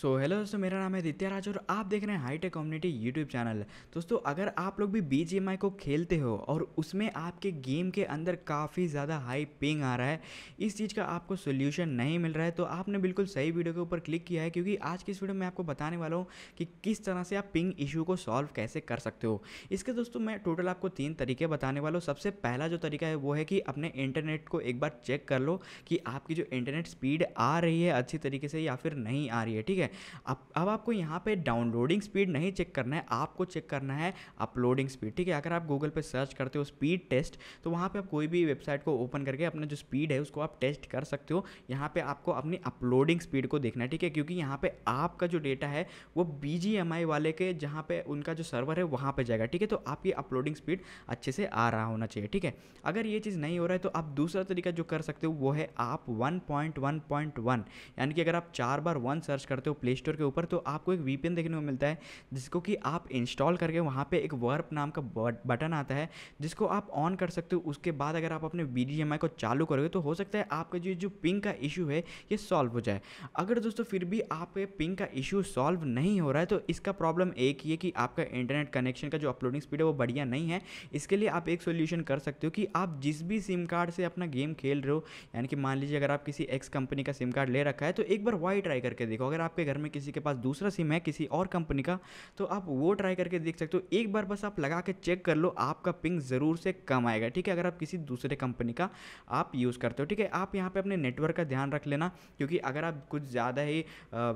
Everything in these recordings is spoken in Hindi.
सो हेलो दोस्तों मेरा नाम है दित्या राज और आप देख रहे हैं हाईटेक कम्युनिटी यूट्यूब चैनल दोस्तों अगर आप लोग भी बी को खेलते हो और उसमें आपके गेम के अंदर काफ़ी ज़्यादा हाई पिंग आ रहा है इस चीज़ का आपको सोल्यूशन नहीं मिल रहा है तो आपने बिल्कुल सही वीडियो के ऊपर क्लिक किया है क्योंकि आज की इस वीडियो में आपको बताने वाला हूँ कि किस तरह से आप पिंग इशू को सॉल्व कैसे कर सकते हो इसके दोस्तों मैं टोटल आपको तीन तरीके बताने वाला हूँ सबसे पहला जो तरीका है वो है कि अपने इंटरनेट को एक बार चेक कर लो कि आपकी जो इंटरनेट स्पीड आ रही है अच्छी तरीके से या फिर नहीं आ रही है ठीक है है अब अब आपको यहाँ पे डाउनलोडिंग स्पीड नहीं चेक करना है आपको चेक करना है अपलोडिंग स्पीड ठीक है अगर आप गूगल पे सर्च करते हो स्पीड टेस्ट तो वहाँ पे आप कोई भी वेबसाइट को ओपन करके अपना जो स्पीड है उसको आप टेस्ट कर सकते हो यहाँ पर आपको अपनी अपलोडिंग स्पीड को देखना है ठीक है क्योंकि यहाँ पर आपका जो डेटा है वो बी वाले के जहाँ पर उनका जो सर्वर है वहाँ पर जाएगा ठीक है तो आपकी अपलोडिंग स्पीड अच्छे से आ रहा होना चाहिए ठीक है अगर ये चीज़ नहीं हो रहा है तो आप दूसरा तरीका जो कर सकते हो वो है आप 1.1.1 यानी कि अगर आप चार बार वन सर्च करते हो प्ले स्टोर के ऊपर तो आपको एक वीपीएन देखने को मिलता है जिसको कि आप इंस्टॉल करके वहाँ पे एक वर्प नाम का बटन आता है जिसको आप ऑन कर सकते हो उसके बाद अगर आप अपने बी को चालू करोगे तो हो सकता है आपका जो जो पिंक का इशू है ये सॉल्व हो जाए अगर दोस्तों फिर भी आपके पिंक का इशू सॉल्व नहीं हो रहा है तो इसका प्रॉब्लम एक ही है कि आपका इंटरनेट कनेक्शन का जो अपलोडिंग स्पीड है वो बढ़िया नहीं है इसके लिए आप एक सोल्यूशन कर सकते हो कि आप जिस भी सिम कार्ड से अपना गेम खेल रहे हो यानी कि मान लीजिए अगर आप किसी एक्स कंपनी का सिम कार्ड ले रखा है तो एक बार वाई ट्राई करके देखो अगर आपके घर में किसी के पास दूसरा सिम है किसी और कंपनी का तो आप वो ट्राई करके देख सकते हो एक बार बस आप लगा के चेक कर लो आपका पिंग ज़रूर से कम आएगा ठीक है अगर आप किसी दूसरे कंपनी का आप यूज़ करते हो ठीक है आप यहाँ पर अपने नेटवर्क का ध्यान रख लेना क्योंकि अगर आप कुछ ज़्यादा ही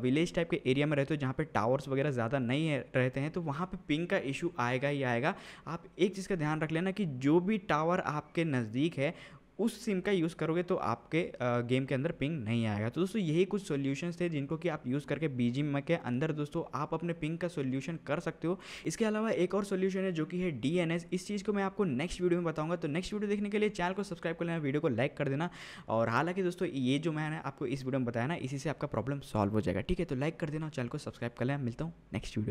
विलेज टाइप के एरिया में रहते हो जहाँ पर टावर्स वगैरह ज़्यादा नहीं है, रहते हैं तो वहाँ पर पिंग का इशू आएगा ही आएगा आप एक चीज़ का ध्यान रख लेना कि जो भी टावर आपके नज़दीक है उस सिम का यूज़ करोगे तो आपके गेम के अंदर पिंग नहीं आएगा तो दोस्तों यही कुछ सॉल्यूशंस थे जिनको कि आप यूज़ करके बी के अंदर दोस्तों आप अपने पिंग का सोल्यूशन कर सकते हो इसके अलावा एक और सोल्यूशन है जो कि है डी इस चीज़ को मैं आपको नेक्स्ट वीडियो में बताऊंगा तो नेक्स्ट वीडियो देखने के लिए चैनल को सब्सक्राइब कर लेना वीडियो को लाइक कर देना और हालांकि दोस्तों ये जो मैंने आपको इस वीडियो में बताया ना इसी से आपका प्रॉब्लम सॉल्व हो जाएगा ठीक है तो लाइक कर देना और चैनल को सब्सक्राइब कर लेना मिलता हूँ नेक्स्ट वीडियो में